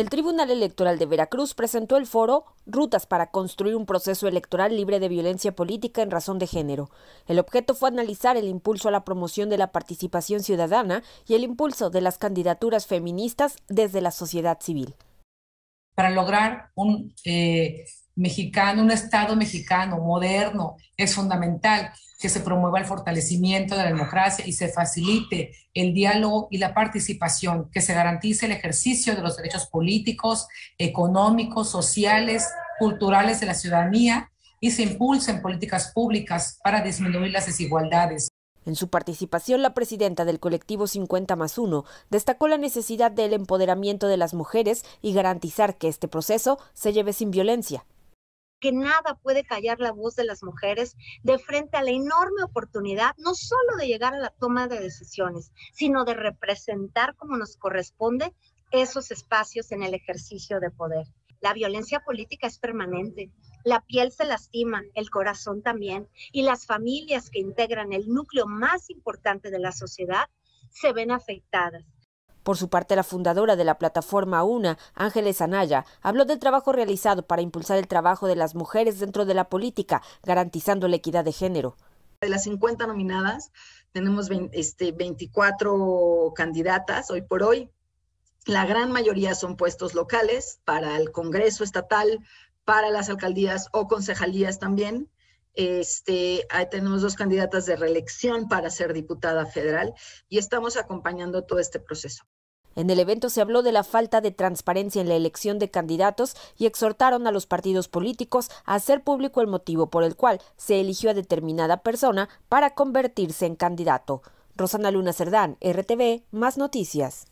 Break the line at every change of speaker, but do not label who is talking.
El Tribunal Electoral de Veracruz presentó el foro Rutas para construir un proceso electoral libre de violencia política en razón de género. El objeto fue analizar el impulso a la promoción de la participación ciudadana y el impulso de las candidaturas feministas desde la sociedad civil.
Para lograr un eh, mexicano, un Estado mexicano moderno, es fundamental que se promueva el fortalecimiento de la democracia y se facilite el diálogo y la participación, que se garantice el ejercicio de los derechos políticos, económicos, sociales, culturales de la ciudadanía y se
impulsen políticas públicas para disminuir las desigualdades. En su participación, la presidenta del colectivo 50 más 1 destacó la necesidad del empoderamiento de las mujeres y garantizar que este proceso se lleve sin violencia
que nada puede callar la voz de las mujeres de frente a la enorme oportunidad no solo de llegar a la toma de decisiones, sino de representar como nos corresponde esos espacios en el ejercicio de poder. La violencia política es permanente, la piel se lastima, el corazón también, y las familias que integran el núcleo más importante de la sociedad se ven afectadas
por su parte, la fundadora de la plataforma UNA, Ángeles Anaya, habló del trabajo realizado para impulsar el trabajo de las mujeres dentro de la política, garantizando la equidad de género.
De las 50 nominadas, tenemos 24 este, candidatas hoy por hoy. La gran mayoría son puestos locales para el Congreso Estatal, para las alcaldías o concejalías también. Este, tenemos dos candidatas de reelección para ser diputada federal y
estamos acompañando todo este proceso. En el evento se habló de la falta de transparencia en la elección de candidatos y exhortaron a los partidos políticos a hacer público el motivo por el cual se eligió a determinada persona para convertirse en candidato. Rosana Luna Cerdán, RTV, Más Noticias.